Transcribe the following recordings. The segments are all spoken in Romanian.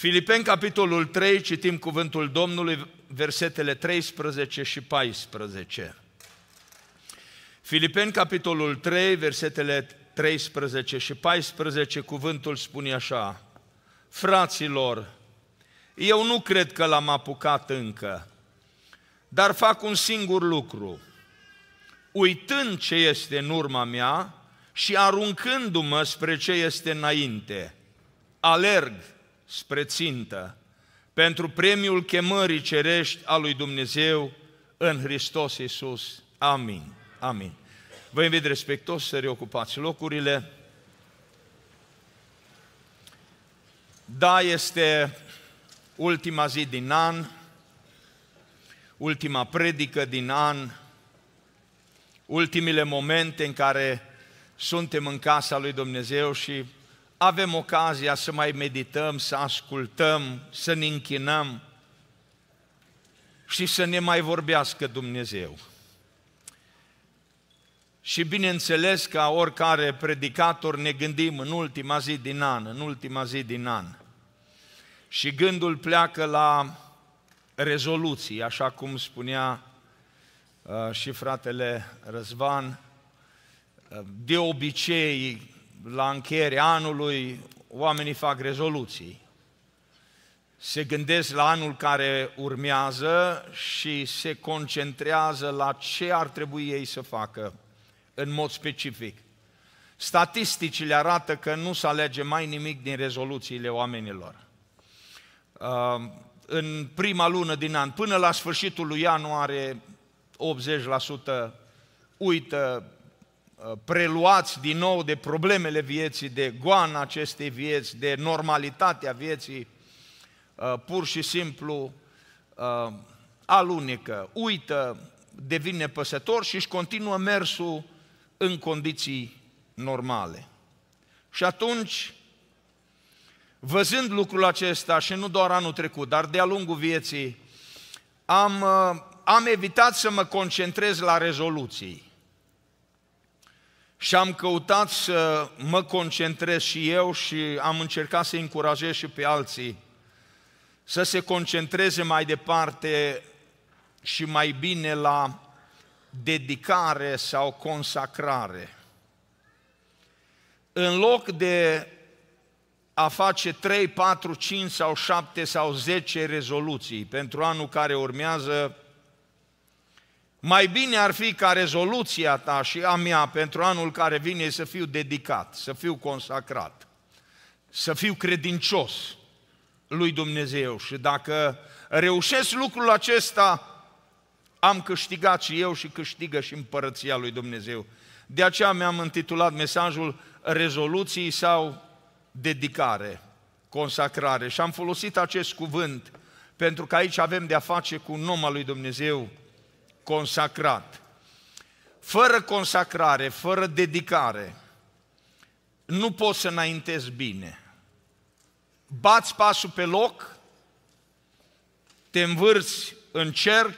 Filipeni, capitolul 3, citim cuvântul Domnului, versetele 13 și 14. Filipeni, capitolul 3, versetele 13 și 14, cuvântul spune așa, Fraților, eu nu cred că l-am apucat încă, dar fac un singur lucru, uitând ce este în urma mea și aruncându-mă spre ce este înainte, alerg spre țintă, pentru premiul chemării cerești a lui Dumnezeu în Hristos Iisus. Amin. Amin. Vă invit respectos să reocupați locurile. Da, este ultima zi din an, ultima predică din an, ultimile momente în care suntem în casa lui Dumnezeu și avem ocazia să mai medităm, să ascultăm, să ne închinăm și să ne mai vorbească Dumnezeu. Și bineînțeles, ca oricare predicator, ne gândim în ultima zi din an, în ultima zi din an. Și gândul pleacă la rezoluții, așa cum spunea uh, și fratele Răzvan, uh, de obicei la încheiere anului, oamenii fac rezoluții. Se gândesc la anul care urmează și se concentrează la ce ar trebui ei să facă în mod specific. Statisticile arată că nu se alege mai nimic din rezoluțiile oamenilor. Uh, în prima lună din an, până la sfârșitul lui ianuarie, 80% uită Uh, preluați din nou de problemele vieții, de goana acestei vieți, de normalitatea vieții, uh, pur și simplu uh, alunecă, uită, devine păsător și își continuă mersul în condiții normale. Și atunci, văzând lucrul acesta și nu doar anul trecut, dar de-a lungul vieții, am, am evitat să mă concentrez la rezoluții și am căutat să mă concentrez și eu și am încercat să încurajez și pe alții să se concentreze mai departe și mai bine la dedicare sau consacrare. În loc de a face 3, 4, 5 sau 7 sau 10 rezoluții pentru anul care urmează, mai bine ar fi ca rezoluția ta și a mea pentru anul care vine să fiu dedicat, să fiu consacrat, să fiu credincios lui Dumnezeu. Și dacă reușesc lucrul acesta, am câștigat și eu și câștigă și împărăția lui Dumnezeu. De aceea mi-am intitulat mesajul rezoluții sau dedicare, consacrare. Și am folosit acest cuvânt pentru că aici avem de-a face cu un om al lui Dumnezeu, consacrat. Fără consacrare, fără dedicare, nu poți să înaintezi bine. Bați pasul pe loc, te învârți în cerc,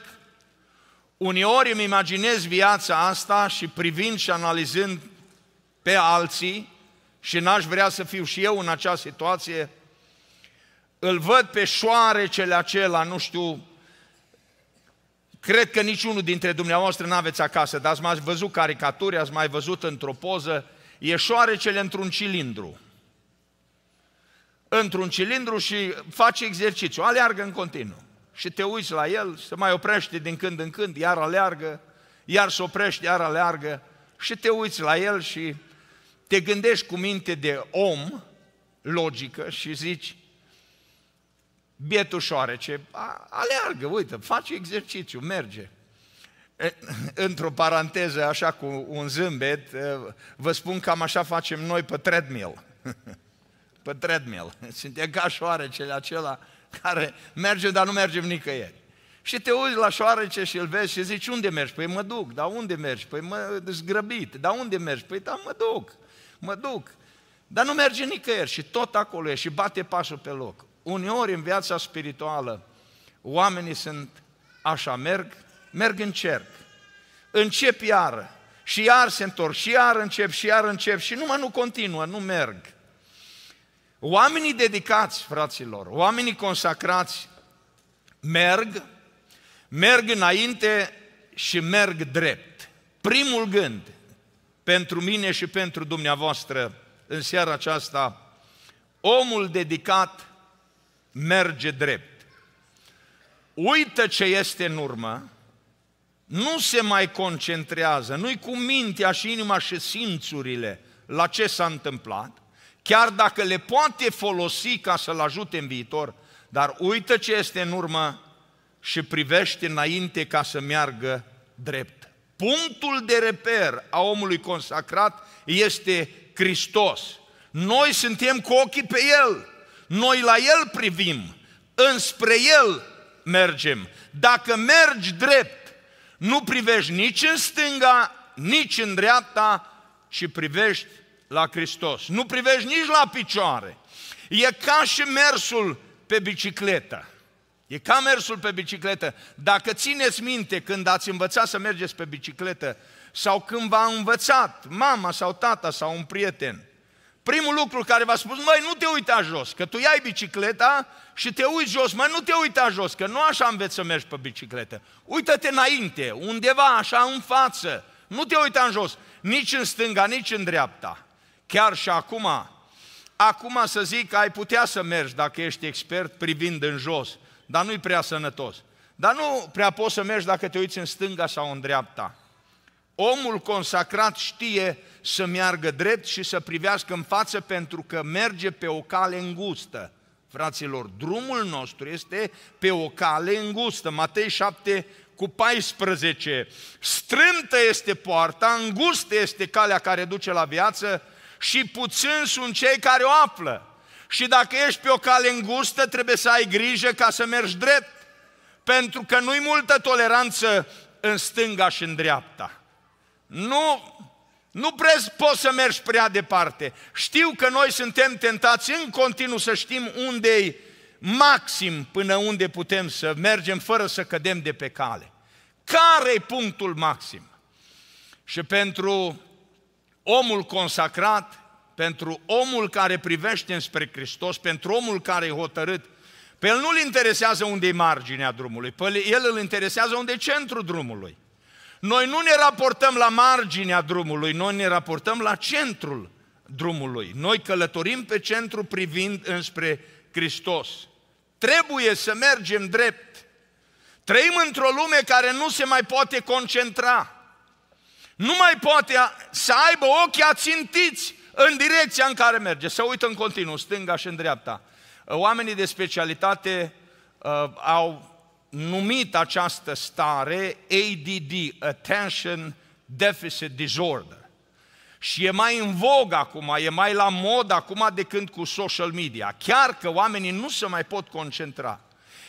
uneori îmi imaginez viața asta și privind și analizând pe alții, și n-aș vrea să fiu și eu în acea situație, îl văd pe șoarecele acela, nu știu, Cred că niciunul dintre dumneavoastră nu aveți acasă, dar ați mai văzut caricaturi, ați mai văzut într-o poză, ieșoarecele într-un cilindru. Într-un cilindru și face exercițiu, aleargă în continuu. Și te uiți la el, se mai oprește din când în când, iar aleargă, iar se oprește, iar aleargă. Și te uiți la el și te gândești cu minte de om, logică, și zici, bietușoare, șoarece, aleargă, uite, face exercițiu, merge. Într-o paranteză, așa cu un zâmbet, vă spun cam așa facem noi pe treadmill. Pe treadmill. Suntem ca șoarecele acela care merge, dar nu mergem nicăieri. Și te uiți la șoarece și îl vezi și zici, unde mergi? Păi mă duc, dar unde mergi? Păi mă zgrăbit, dar unde mergi? Păi da, mă duc, mă duc. Dar nu merge nicăieri și tot acolo e și bate pasul pe loc uneori în viața spirituală oamenii sunt așa, merg, merg în cerc, încep iar și iar se întorc și iar încep și iar încep și numai nu continuă, nu merg. Oamenii dedicați, fraților, oamenii consacrați merg, merg înainte și merg drept. Primul gând pentru mine și pentru dumneavoastră în seara aceasta, omul dedicat merge drept. Uită ce este în urmă, nu se mai concentrează, nu-i cu mintea și inima și simțurile la ce s-a întâmplat, chiar dacă le poate folosi ca să-l ajute în viitor, dar uită ce este în urmă și privește înainte ca să meargă drept. Punctul de reper a omului consacrat este Hristos. Noi suntem cu ochii pe El. Noi la El privim, înspre El mergem. Dacă mergi drept, nu privești nici în stânga, nici în dreapta, ci privești la Hristos. Nu privești nici la picioare. E ca și mersul pe bicicletă. E ca mersul pe bicicletă. Dacă țineți minte când ați învățat să mergeți pe bicicletă sau când v-a învățat mama sau tata sau un prieten, Primul lucru care v-a spus, măi, nu te uita jos, că tu iai bicicleta și te uiți jos, măi, nu te uita jos, că nu așa înveți să mergi pe bicicletă. Uită-te înainte, undeva, așa în față, nu te uita în jos, nici în stânga, nici în dreapta. Chiar și acum, acum să zic că ai putea să mergi dacă ești expert privind în jos, dar nu-i prea sănătos. Dar nu prea poți să mergi dacă te uiți în stânga sau în dreapta. Omul consacrat știe să meargă drept și să privească în față pentru că merge pe o cale îngustă. Fraților, drumul nostru este pe o cale îngustă. Matei 7 cu 14. Strântă este poarta, îngustă este calea care duce la viață și puțin sunt cei care o află. Și dacă ești pe o cale îngustă, trebuie să ai grijă ca să mergi drept, pentru că nu-i multă toleranță în stânga și în dreapta. Nu, nu prea poți să mergi prea departe. Știu că noi suntem tentați în continuu să știm unde e maxim până unde putem să mergem fără să cădem de pe cale. Care e punctul maxim? Și pentru omul consacrat, pentru omul care privește înspre Hristos, pentru omul care e hotărât, pe el nu-l interesează unde e marginea drumului, pe el îl interesează unde e centrul drumului. Noi nu ne raportăm la marginea drumului, noi ne raportăm la centrul drumului. Noi călătorim pe centru privind înspre Hristos. Trebuie să mergem drept. Trăim într-o lume care nu se mai poate concentra. Nu mai poate să aibă ochii ațintiți în direcția în care merge. Se uită în continuu, stânga și în dreapta. Oamenii de specialitate uh, au numit această stare ADD, Attention Deficit Disorder. Și e mai în vog acum, e mai la mod acum decât când cu social media. Chiar că oamenii nu se mai pot concentra.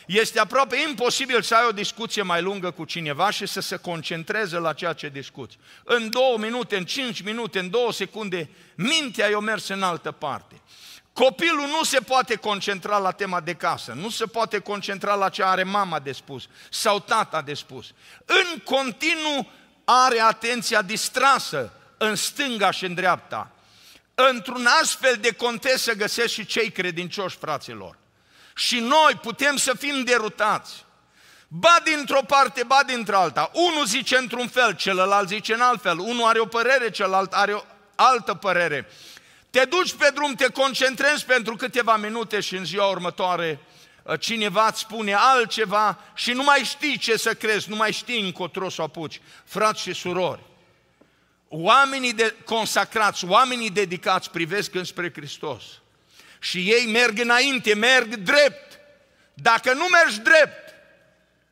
Este aproape imposibil să ai o discuție mai lungă cu cineva și să se concentreze la ceea ce discuți. În două minute, în cinci minute, în două secunde, mintea i-o mers în altă parte. Copilul nu se poate concentra la tema de casă, nu se poate concentra la ce are mama de spus sau tata de spus. În continuu are atenția distrasă în stânga și în dreapta. Într-un astfel de context se găsesc și cei credincioși, fraților. Și noi putem să fim derutați. Ba dintr-o parte, ba dintr-alta. Unul zice într-un fel, celălalt zice în alt fel. Unul are o părere, celălalt are o altă părere. Te duci pe drum, te concentrezi pentru câteva minute și în ziua următoare ă, cineva îți spune altceva și nu mai știi ce să crezi, nu mai știi încotro să apuci. Frați și surori, oamenii de, consacrați, oamenii dedicați privesc înspre Hristos și ei merg înainte, merg drept. Dacă nu mergi drept,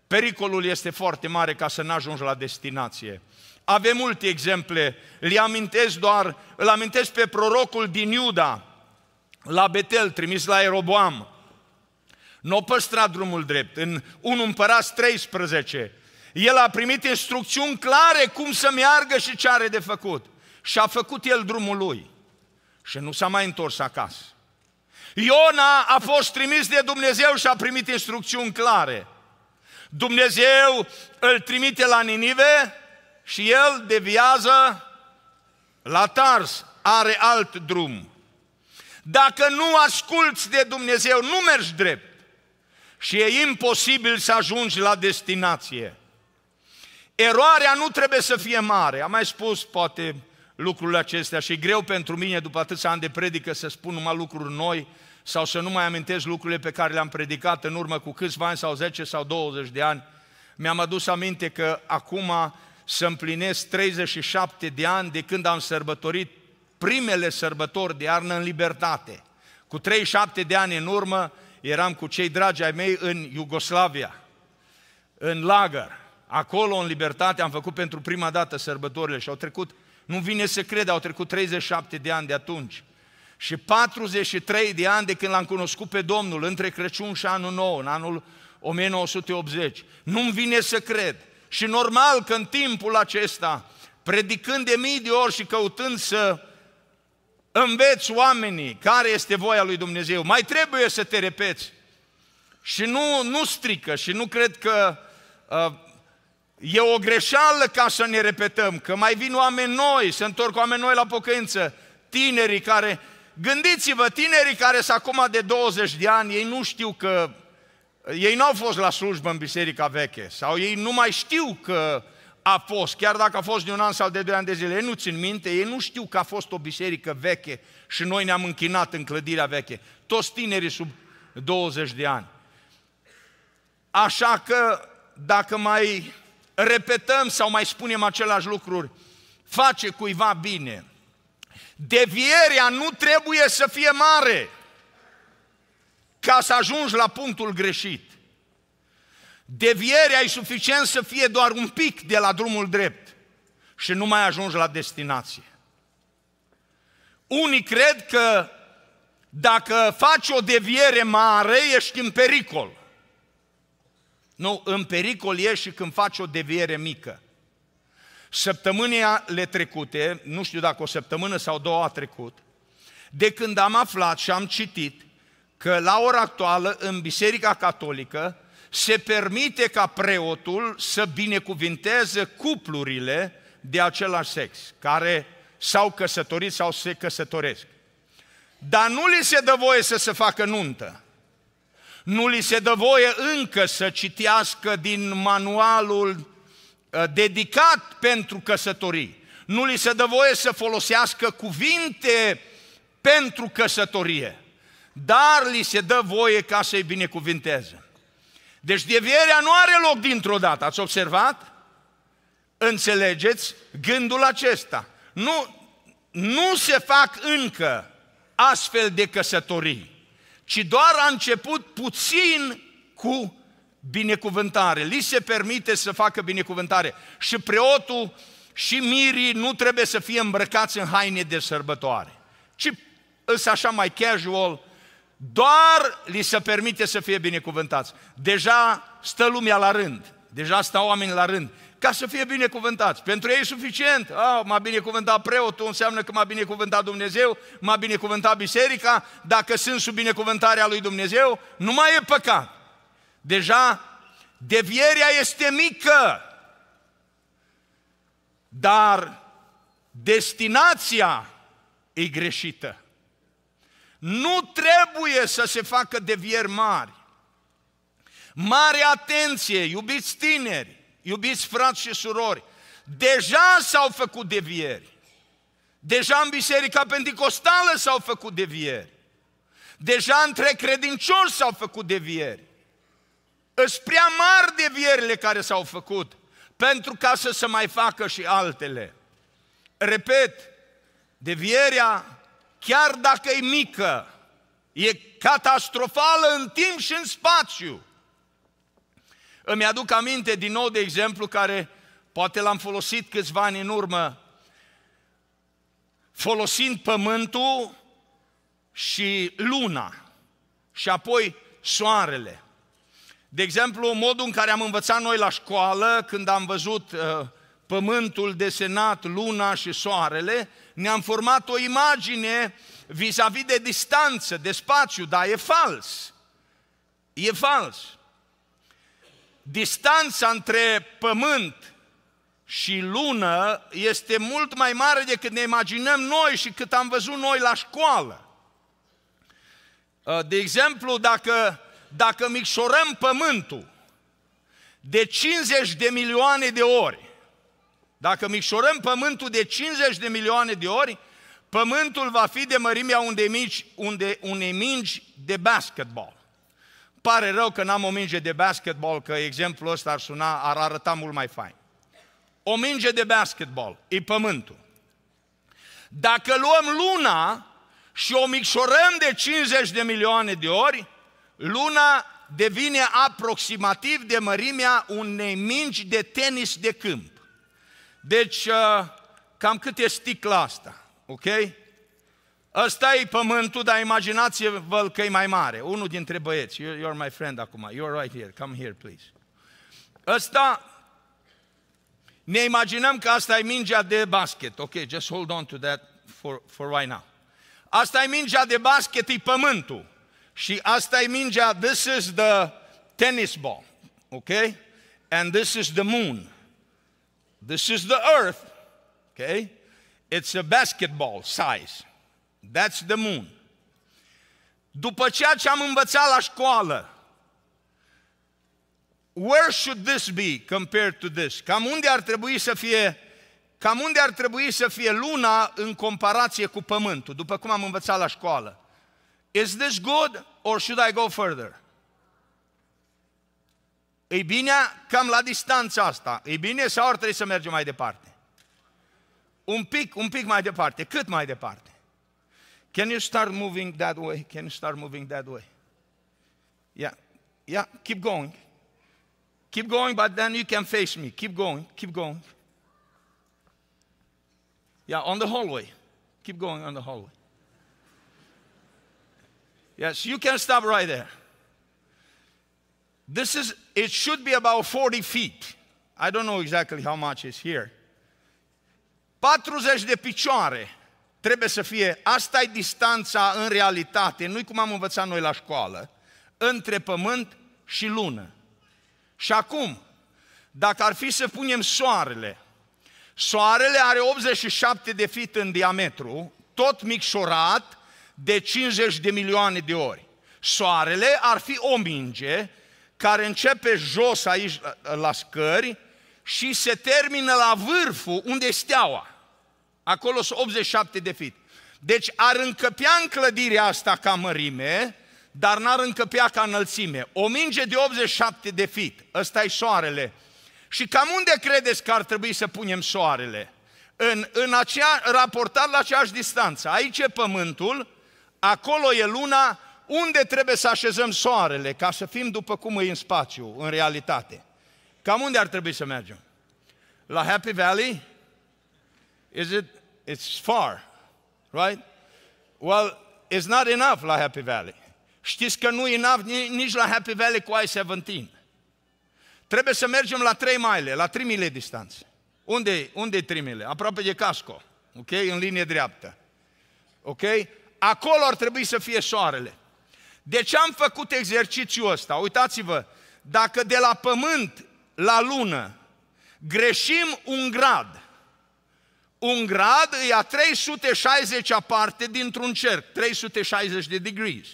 pericolul este foarte mare ca să n-ajungi la destinație. Avem multe exemple, le amintesc doar, îl amintesc pe prorocul din Iuda, la Betel, trimis la Eroboam. Nu o păstrat drumul drept, în 1 împărați 13. El a primit instrucțiuni clare cum să meargă și ce are de făcut. Și a făcut el drumul lui. Și nu s-a mai întors acasă. Iona a fost trimis de Dumnezeu și a primit instrucțiuni clare. Dumnezeu îl trimite la Ninive, și el deviază la Tars, are alt drum. Dacă nu asculți de Dumnezeu, nu mergi drept și e imposibil să ajungi la destinație. Eroarea nu trebuie să fie mare. Am mai spus poate lucrurile acestea și e greu pentru mine după atâția ani de predică să spun numai lucruri noi sau să nu mai amintesc lucrurile pe care le-am predicat în urmă cu câțiva ani sau 10 sau 20 de ani. Mi-am adus aminte că acum să împlinesc 37 de ani de când am sărbătorit primele sărbători de iarnă în libertate. Cu 37 de ani în urmă eram cu cei dragi ai mei în Iugoslavia, în lagăr. Acolo, în libertate, am făcut pentru prima dată sărbătorile și au trecut, nu vine să crede, au trecut 37 de ani de atunci. Și 43 de ani de când l-am cunoscut pe Domnul, între Crăciun și Anul Nou, în anul 1980. Nu-mi vine să cred. Și normal că în timpul acesta, predicând de mii de ori și căutând să înveți oamenii care este voia lui Dumnezeu, mai trebuie să te repeți. Și nu, nu strică și nu cred că uh, e o greșeală ca să ne repetăm, că mai vin oameni noi, se întorc oameni noi la pocăință, tinerii care... Gândiți-vă, tinerii care sunt acum de 20 de ani, ei nu știu că ei nu au fost la slujbă în biserica veche sau ei nu mai știu că a fost, chiar dacă a fost de un an sau de doi ani de zile, ei nu țin minte, ei nu știu că a fost o biserică veche și noi ne-am închinat în clădirea veche. Toți tinerii sub 20 de ani. Așa că dacă mai repetăm sau mai spunem același lucruri, face cuiva bine. Devierea nu trebuie să fie mare ca să ajungi la punctul greșit. Devierea e suficient să fie doar un pic de la drumul drept și nu mai ajungi la destinație. Unii cred că dacă faci o deviere mare, ești în pericol. Nu, în pericol ești și când faci o deviere mică. Săptămânile trecute, nu știu dacă o săptămână sau două a trecut, de când am aflat și am citit că la ora actuală în Biserica Catolică se permite ca preotul să binecuvinteze cuplurile de același sex, care s-au căsătorit sau se căsătoresc. Dar nu li se dă voie să se facă nuntă. Nu li se dă voie încă să citească din manualul ă, dedicat pentru căsătorii. Nu li se dă voie să folosească cuvinte pentru căsătorie dar li se dă voie ca să-i binecuvinteze. Deci devierea nu are loc dintr-o dată, ați observat? Înțelegeți gândul acesta. Nu, nu se fac încă astfel de căsătorii, ci doar a început puțin cu binecuvântare. Li se permite să facă binecuvântare. Și preotul și mirii nu trebuie să fie îmbrăcați în haine de sărbătoare, ci îs așa mai casual, doar li se permite să fie binecuvântați. Deja stă lumea la rând, deja stau oamenii la rând, ca să fie binecuvântați. Pentru ei e suficient. Oh, m-a binecuvântat preotul, înseamnă că m-a binecuvântat Dumnezeu, m-a binecuvântat biserica, dacă sunt sub binecuvântarea lui Dumnezeu, nu mai e păcat. Deja devierea este mică, dar destinația e greșită. Nu trebuie să se facă devieri mari. Mare atenție, iubiți tineri, iubiți frați și surori, deja s-au făcut devieri. Deja în Biserica Pentecostală s-au făcut devieri. Deja între credincioși s-au făcut devieri. Îs prea mari devierile care s-au făcut pentru ca să se mai facă și altele. Repet, devierea chiar dacă e mică, e catastrofală în timp și în spațiu. Îmi aduc aminte din nou de exemplu care poate l-am folosit câțiva ani în urmă, folosind pământul și luna și apoi soarele. De exemplu, modul în care am învățat noi la școală, când am văzut uh, pământul desenat, luna și soarele, ne-am format o imagine vis-a-vis de distanță, de spațiu, dar e fals. E fals. Distanța între pământ și lună este mult mai mare decât ne imaginăm noi și cât am văzut noi la școală. De exemplu, dacă, dacă micșorăm pământul de 50 de milioane de ori, dacă micșorăm pământul de 50 de milioane de ori, pământul va fi de mărimea unde mici, unde, unei mingi de basketball. Pare rău că n-am o minge de basketball, că exemplul ăsta ar suna, ar arăta mult mai fain. O minge de basketball e pământul. Dacă luăm luna și o micșorăm de 50 de milioane de ori, luna devine aproximativ de mărimea unei mingi de tenis de câmp. Deci, uh, cam cât e sticla asta, ok? Ăsta e pământul, dar imaginați-vă că e mai mare. Unul dintre băieți, you're, my friend acum, you're right here, come here please. Ăsta, ne imaginăm că asta e mingea de basket. Ok, just hold on to that for, for right now. Asta e mingea de basket, e pământul. Și asta e mingea, this is the tennis ball. Ok? And this is the moon. This is the earth, okay? It's a basketball size. That's the moon. După ceea ce am învățat la școală, where should this be compared to this? Cam unde ar trebui să fie cam unde ar trebui să fie luna în comparație cu pământul, după cum am învățat la școală. Is this good or should I go further? Ei bine, cam la distanța asta. Ei bine sau ar trebui să mergem mai departe? Un pic, un pic mai departe. Cât mai departe? Can you start moving that way? Can you start moving that way? Yeah, yeah, keep going. Keep going, but then you can face me. Keep going, keep going. Yeah, on the hallway. Keep going on the hallway. Yes, you can stop right there. This is, it should be about 40 feet. I don't know exactly how much is here. 40 de picioare trebuie să fie. Asta e distanța în realitate, nu-i cum am învățat noi la școală, între pământ și lună. Și acum, dacă ar fi să punem soarele, soarele are 87 de feet în diametru, tot micșorat de 50 de milioane de ori. Soarele ar fi o minge care începe jos aici la scări și se termină la vârful unde e steaua. Acolo sunt 87 de fit. Deci ar încăpea în clădirea asta ca mărime, dar n-ar încăpea ca înălțime. O minge de 87 de fit, ăsta e soarele. Și cam unde credeți că ar trebui să punem soarele? În, în acea, raportat la aceeași distanță. Aici e pământul, acolo e luna unde trebuie să așezăm soarele ca să fim după cum e în spațiu, în realitate? Cam unde ar trebui să mergem? La Happy Valley? Is it, it's far, right? Well, it's not enough la Happy Valley. Știți că nu e enough nici la Happy Valley cu I-17. Trebuie să mergem la 3 mile, la 3 mile distanță. Unde, unde e 3 mile? Aproape de Casco, ok? În linie dreaptă. Ok? Acolo ar trebui să fie soarele. De ce am făcut exercițiul ăsta? Uitați-vă, dacă de la pământ la lună greșim un grad, un grad e a 360-a parte dintr-un cerc, 360 de degrees.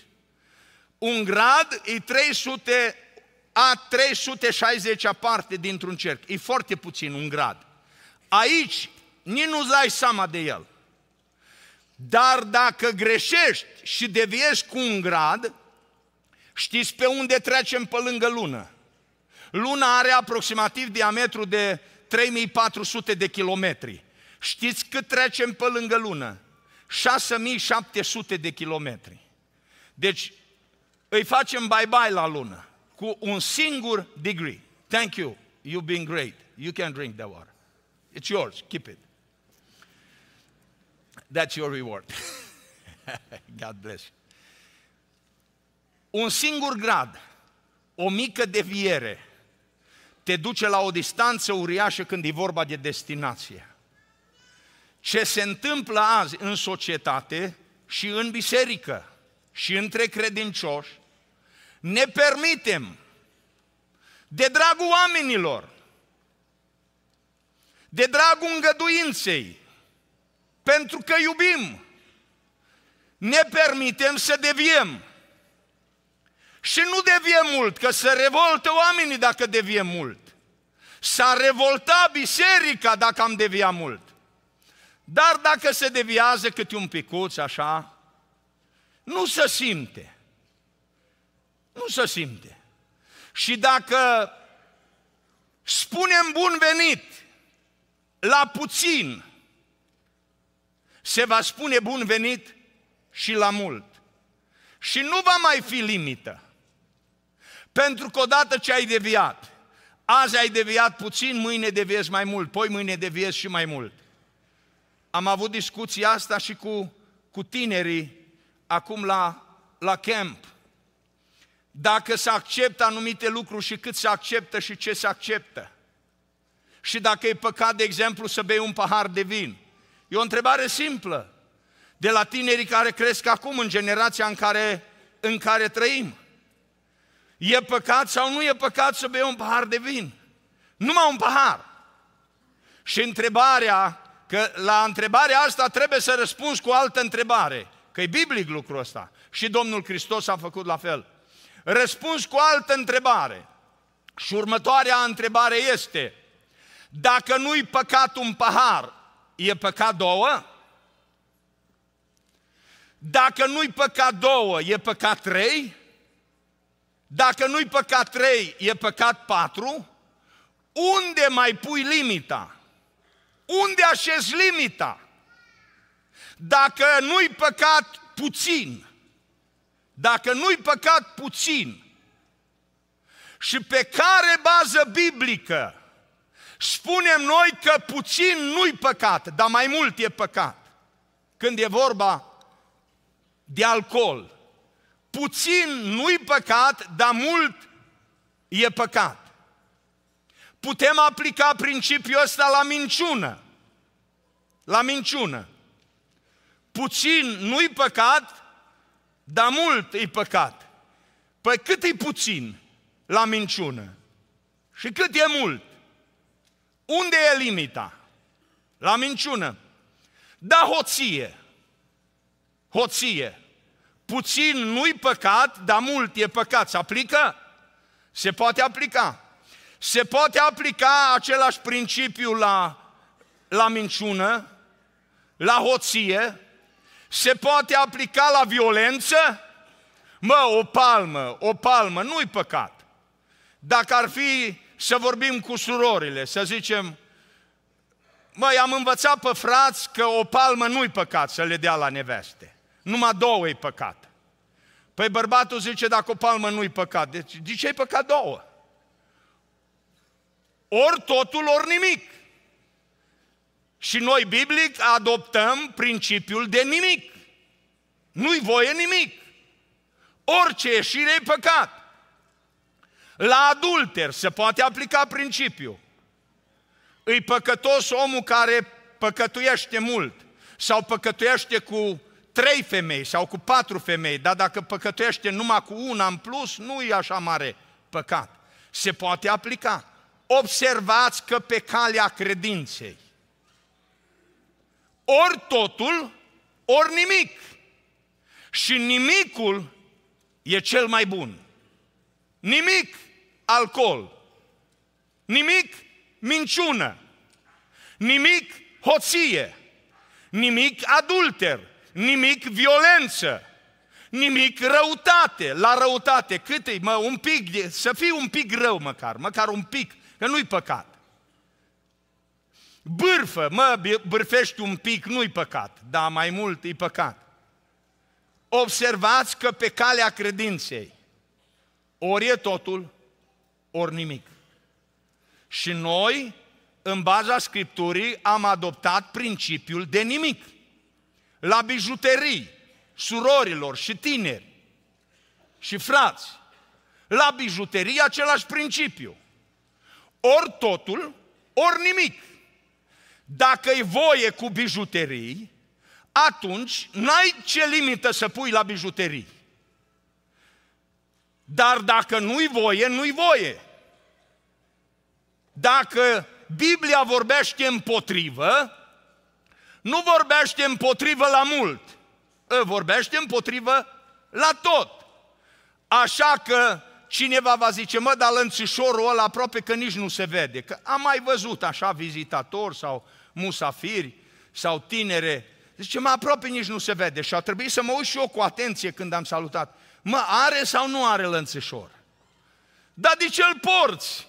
Un grad e 300, a 360-a parte dintr-un cerc. E foarte puțin un grad. Aici nici nu-ți dai seama de el. Dar dacă greșești și deviești cu un grad, știți pe unde trecem pe lângă lună. Luna are aproximativ diametru de 3400 de kilometri. Știți cât trecem pe lângă lună? 6700 de kilometri. Deci îi facem bye-bye la lună cu un singur degree. Thank you, you've been great. You can drink the water. It's yours, keep it that's your reward. God bless you. Un singur grad, o mică deviere, te duce la o distanță uriașă când e vorba de destinație. Ce se întâmplă azi în societate și în biserică și între credincioși, ne permitem, de dragul oamenilor, de dragul îngăduinței, pentru că iubim, ne permitem să deviem. Și nu deviem mult, că se revoltă oamenii dacă deviem mult. S-a revoltat biserica dacă am deviat mult. Dar dacă se deviază câte un picuț așa, nu se simte. Nu se simte. Și dacă spunem bun venit la puțin, se va spune bun venit și la mult. Și nu va mai fi limită. Pentru că odată ce ai deviat, azi ai deviat puțin, mâine deviezi mai mult, poi mâine deviezi și mai mult. Am avut discuția asta și cu, cu tinerii acum la, la camp. Dacă se acceptă anumite lucruri și cât se acceptă și ce se acceptă. Și dacă e păcat, de exemplu, să bei un pahar de vin. E o întrebare simplă. De la tinerii care cresc acum, în generația în care, în care trăim. E păcat sau nu e păcat să bei un pahar de vin? Numai un pahar. Și întrebarea, că la întrebarea asta trebuie să răspunzi cu altă întrebare. Că e biblic lucrul ăsta. Și Domnul Hristos a făcut la fel. Răspuns cu altă întrebare. Și următoarea întrebare este, dacă nu-i păcat un pahar, E păcat două? Dacă nu-i păcat două, e păcat trei? Dacă nu-i păcat trei, e păcat patru? Unde mai pui limita? Unde așezi limita? Dacă nu-i păcat puțin, dacă nu-i păcat puțin și pe care bază biblică Spunem noi că puțin nu-i păcat, dar mai mult e păcat. Când e vorba de alcool, puțin nu-i păcat, dar mult e păcat. Putem aplica principiul ăsta la minciună. La minciună. Puțin nu-i păcat, dar mult e păcat. Păi cât e puțin la minciună? Și cât e mult? Unde e limita? La minciună. Da, hoție. Hoție. Puțin nu-i păcat, dar mult e păcat. Se aplică? Se poate aplica. Se poate aplica același principiu la, la minciună, la hoție, se poate aplica la violență? Mă, o palmă, o palmă, nu-i păcat. Dacă ar fi să vorbim cu surorile, să zicem, măi, am învățat pe frați că o palmă nu-i păcat să le dea la neveste. Numai două e păcat. Păi bărbatul zice, dacă o palmă nu-i păcat, deci de ce-i păcat două? Ori totul, ori nimic. Și noi, biblic, adoptăm principiul de nimic. Nu-i voie nimic. Orice ieșire e păcat. La adulter se poate aplica principiul. Îi păcătos omul care păcătuiește mult sau păcătuiește cu trei femei sau cu patru femei, dar dacă păcătuiește numai cu una în plus, nu e așa mare păcat. Se poate aplica. Observați că pe calea credinței, ori totul, ori nimic. Și nimicul e cel mai bun. Nimic alcool, nimic minciună, nimic hoție, nimic adulter, nimic violență, nimic răutate. La răutate cât e? Mă, un pic, de, să fii un pic rău măcar, măcar un pic, că nu-i păcat. Bârfă, mă, bârfești un pic, nu-i păcat, dar mai mult e păcat. Observați că pe calea credinței ori e totul, ori nimic. Și noi, în baza Scripturii, am adoptat principiul de nimic. La bijuterii, surorilor și tineri și frați, la bijuterii același principiu. Ori totul, ori nimic. Dacă e voie cu bijuterii, atunci n-ai ce limită să pui la bijuterii. Dar dacă nu-i voie, nu-i voie. Dacă Biblia vorbește împotrivă, nu vorbește împotrivă la mult, ă, vorbește împotrivă la tot. Așa că cineva va zice, mă, dar lănțișorul ăla aproape că nici nu se vede. Că am mai văzut așa vizitatori sau musafiri sau tinere Zice, mă aproape nici nu se vede și a trebuit să mă uit și eu cu atenție când am salutat. Mă, are sau nu are lănțeșor? Dar de ce îl porți?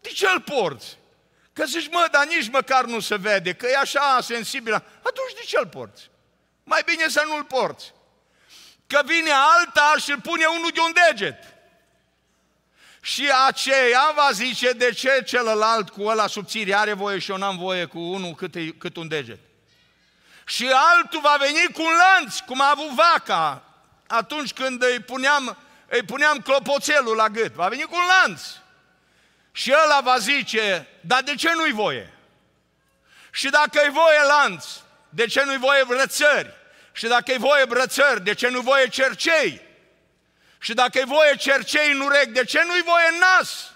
De ce îl porți? Că zici, mă, dar nici măcar nu se vede, că e așa sensibilă. Atunci de ce îl porți? Mai bine să nu-l porți. Că vine alta și îl pune unul de un deget. Și aceea va zice, de ce celălalt cu ăla subțire are voie și eu n-am voie cu unul cât, cât un deget? și altul va veni cu un lanț, cum a avut vaca atunci când îi puneam, îi puneam clopoțelul la gât. Va veni cu un lanț. Și ăla va zice, dar de ce nu-i voie? Și dacă-i voie lanț, de ce nu-i voie brățări? Și dacă-i voie brățări, de ce nu-i voie cercei? Și dacă-i voie cercei în urechi, de ce nu-i voie nas?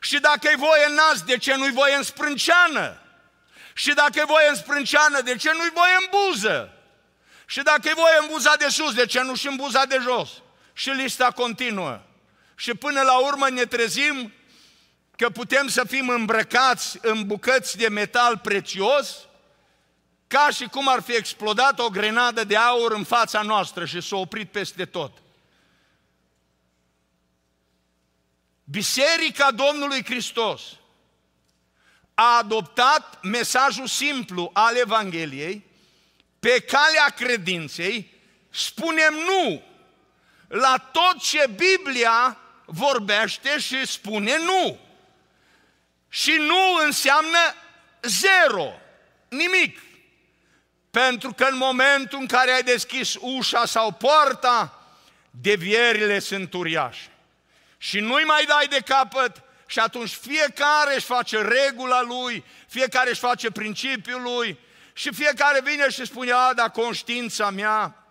Și dacă-i voie nas, de ce nu-i voie în sprânceană? Și dacă e voie în sprânceană, de ce nu-i voie în buză? Și dacă e voie în buza de sus, de ce nu și în buza de jos? Și lista continuă. Și până la urmă ne trezim că putem să fim îmbrăcați în bucăți de metal prețios, ca și cum ar fi explodat o grenadă de aur în fața noastră și s-a oprit peste tot. Biserica Domnului Hristos a adoptat mesajul simplu al Evangheliei, pe calea credinței, spunem nu la tot ce Biblia vorbește și spune nu. Și nu înseamnă zero, nimic. Pentru că în momentul în care ai deschis ușa sau poarta, devierile sunt uriașe. Și nu-i mai dai de capăt, și atunci fiecare își face regula lui, fiecare își face principiul lui și fiecare vine și spune, a, da, conștiința mea,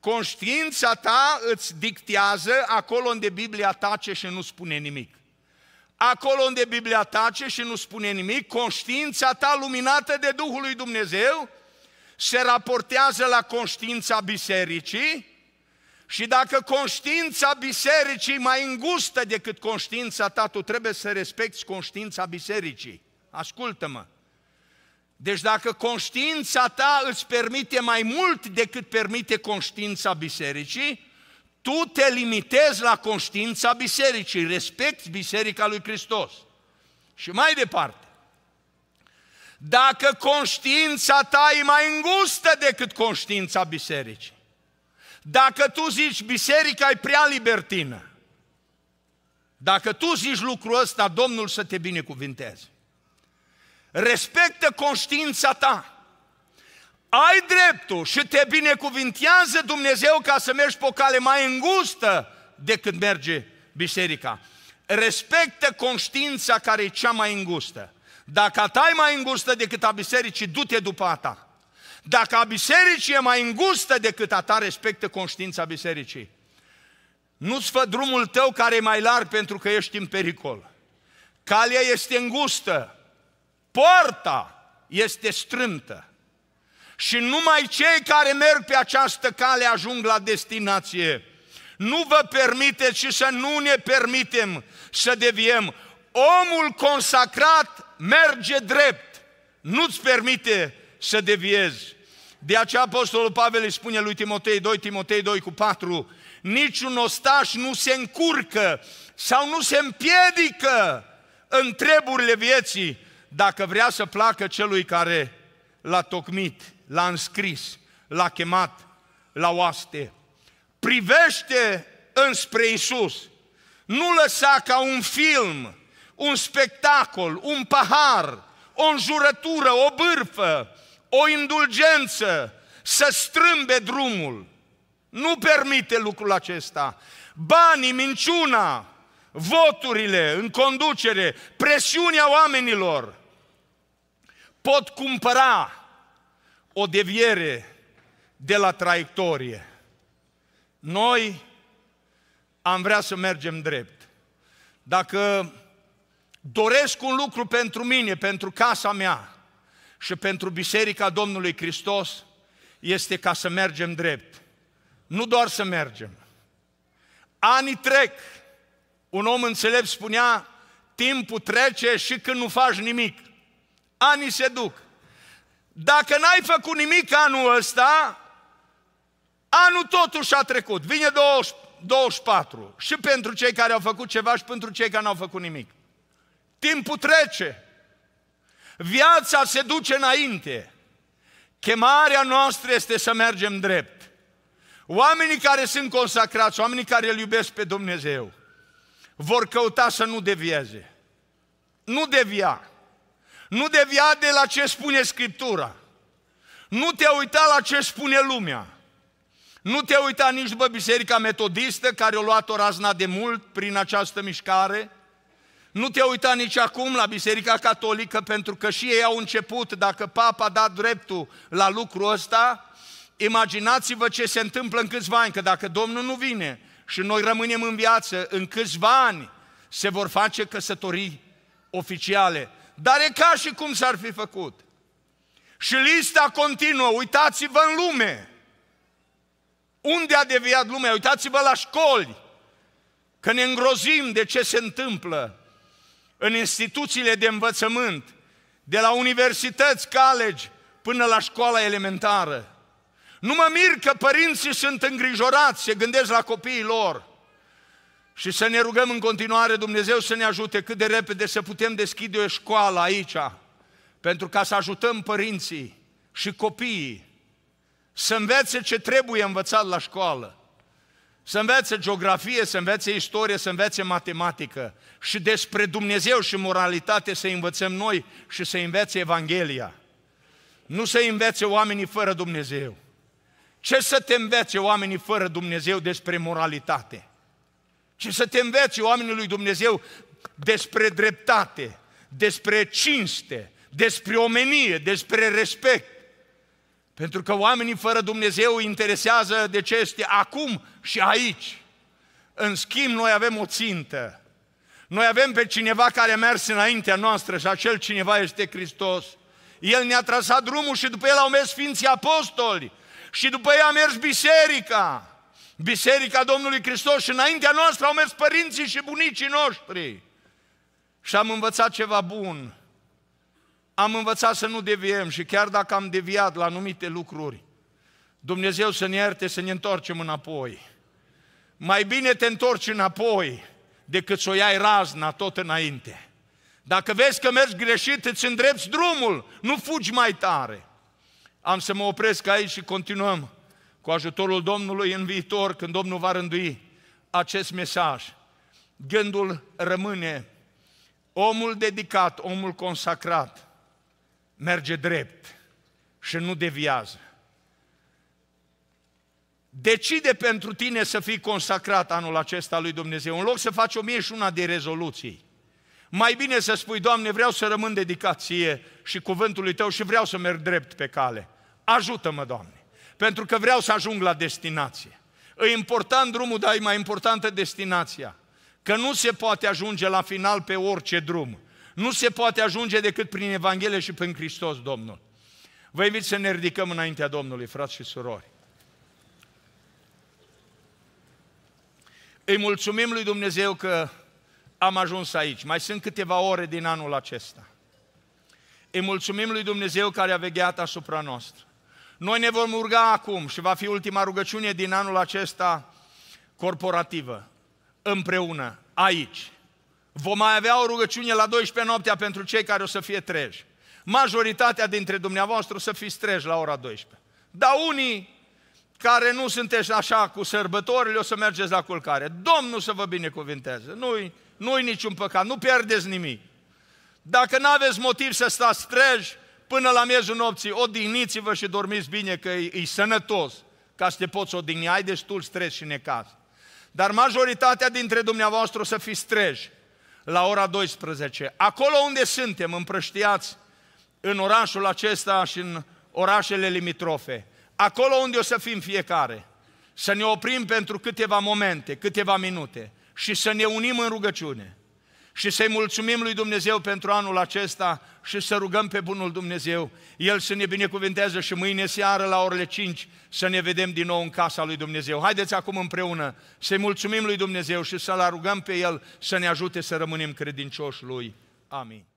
conștiința ta îți dictează acolo unde Biblia tace și nu spune nimic. Acolo unde Biblia tace și nu spune nimic, conștiința ta luminată de Duhul lui Dumnezeu se raportează la conștiința bisericii, și dacă conștiința bisericii mai îngustă decât conștiința ta, tu trebuie să respecti conștiința bisericii. Ascultă-mă! Deci dacă conștiința ta îți permite mai mult decât permite conștiința bisericii, tu te limitezi la conștiința bisericii, respecti biserica lui Hristos. Și mai departe, dacă conștiința ta e mai îngustă decât conștiința bisericii, dacă tu zici biserica e prea libertină, dacă tu zici lucrul ăsta, Domnul să te binecuvinteze. Respectă conștiința ta. Ai dreptul și te binecuvintează Dumnezeu ca să mergi pe o cale mai îngustă decât merge biserica. Respectă conștiința care e cea mai îngustă. Dacă a ta e mai îngustă decât a bisericii, du-te după a ta. Dacă a bisericii e mai îngustă decât a ta, respectă conștiința bisericii. Nu-ți fă drumul tău care e mai larg pentru că ești în pericol. Calea este îngustă, porta este strântă Și numai cei care merg pe această cale ajung la destinație. Nu vă permiteți și să nu ne permitem să deviem. Omul consacrat merge drept. Nu-ți permite să deviezi. De aceea Apostolul Pavel îi spune lui Timotei 2, Timotei 2 cu 4, niciun ostaș nu se încurcă sau nu se împiedică în treburile vieții dacă vrea să placă celui care l-a tocmit, l-a înscris, l-a chemat la oaste. Privește înspre Isus. Nu lăsa ca un film, un spectacol, un pahar, o înjurătură, o bârfă, o indulgență să strâmbe drumul. Nu permite lucrul acesta. Banii, minciuna, voturile în conducere, presiunea oamenilor pot cumpăra o deviere de la traiectorie. Noi am vrea să mergem drept. Dacă doresc un lucru pentru mine, pentru casa mea, și pentru Biserica Domnului Hristos este ca să mergem drept. Nu doar să mergem. Anii trec. Un om înțelept spunea, timpul trece și când nu faci nimic. Anii se duc. Dacă n-ai făcut nimic anul ăsta, anul totuși a trecut. Vine 20, 24. Și pentru cei care au făcut ceva și pentru cei care n-au făcut nimic. Timpul trece. Viața se duce înainte. Chemarea noastră este să mergem drept. Oamenii care sunt consacrați, oamenii care îl iubesc pe Dumnezeu, vor căuta să nu devieze. Nu devia. Nu devia de la ce spune Scriptura. Nu te uita la ce spune lumea. Nu te uita nici după biserica metodistă care o luat o razna de mult prin această mișcare, nu te uita nici acum la Biserica Catolică, pentru că și ei au început, dacă papa a dat dreptul la lucrul ăsta, imaginați-vă ce se întâmplă în câțiva ani, că dacă Domnul nu vine și noi rămânem în viață, în câțiva ani se vor face căsătorii oficiale. Dar e ca și cum s-ar fi făcut. Și lista continuă, uitați-vă în lume. Unde a deviat lumea? Uitați-vă la școli, că ne îngrozim de ce se întâmplă în instituțiile de învățământ, de la universități, college, până la școala elementară. Nu mă mir că părinții sunt îngrijorați, se gândesc la copiii lor. Și să ne rugăm în continuare Dumnezeu să ne ajute cât de repede să putem deschide o școală aici, pentru ca să ajutăm părinții și copiii să învețe ce trebuie învățat la școală să învețe geografie, să învețe istorie, să învețe matematică și despre Dumnezeu și moralitate să învățăm noi și să învețe Evanghelia. Nu să învețe oamenii fără Dumnezeu. Ce să te învețe oamenii fără Dumnezeu despre moralitate? Ce să te învețe oamenii lui Dumnezeu despre dreptate, despre cinste, despre omenie, despre respect? Pentru că oamenii fără Dumnezeu interesează de ce este acum și aici. În schimb, noi avem o țintă. Noi avem pe cineva care a mers înaintea noastră și acel cineva este Hristos. El ne-a trasat drumul și după el au mers Sfinții Apostoli și după ei a mers Biserica. Biserica Domnului Hristos și înaintea noastră au mers părinții și bunicii noștri. Și am învățat ceva bun. Am învățat să nu deviem și chiar dacă am deviat la anumite lucruri, Dumnezeu să ne ierte să ne întoarcem înapoi. Mai bine te întorci înapoi decât să o iai razna tot înainte. Dacă vezi că mergi greșit, îți îndrepți drumul, nu fugi mai tare. Am să mă opresc aici și continuăm cu ajutorul Domnului în viitor, când Domnul va rândui acest mesaj. Gândul rămâne omul dedicat, omul consacrat, merge drept și nu deviază. Decide pentru tine să fii consacrat anul acesta lui Dumnezeu, în loc să faci o mie și una de rezoluții. Mai bine să spui, Doamne, vreau să rămân dedicație și cuvântului tău și vreau să merg drept pe cale. Ajută-mă, Doamne, pentru că vreau să ajung la destinație. E important drumul, dar e mai importantă destinația. Că nu se poate ajunge la final pe orice drum nu se poate ajunge decât prin Evanghelie și prin Hristos Domnul. Vă invit să ne ridicăm înaintea Domnului, frați și surori. Îi mulțumim lui Dumnezeu că am ajuns aici. Mai sunt câteva ore din anul acesta. Îi mulțumim lui Dumnezeu care a vegheat asupra noastră. Noi ne vom urga acum și va fi ultima rugăciune din anul acesta corporativă, împreună, aici. Vom mai avea o rugăciune la 12 noaptea pentru cei care o să fie treji. Majoritatea dintre dumneavoastră o să fiți treji la ora 12. Dar unii care nu sunteți așa cu sărbătorile, o să mergeți la culcare. Domnul să vă binecuvinteze. Nu-i, nu-i niciun păcat, nu pierdeți nimic. Dacă nu aveți motiv să stați treji până la miezul nopții, odihniți-vă și dormiți bine, că e, e sănătos ca să te poți odihni. Ai destul stres și necaz. Dar majoritatea dintre dumneavoastră o să fiți treji la ora 12. Acolo unde suntem împrăștiați în orașul acesta și în orașele limitrofe, acolo unde o să fim fiecare, să ne oprim pentru câteva momente, câteva minute și să ne unim în rugăciune și să-i mulțumim lui Dumnezeu pentru anul acesta și să rugăm pe Bunul Dumnezeu. El să ne binecuvinteze și mâine seară la orele 5 să ne vedem din nou în casa lui Dumnezeu. Haideți acum împreună să-i mulțumim lui Dumnezeu și să-L rugăm pe El să ne ajute să rămânem credincioși lui. Amin.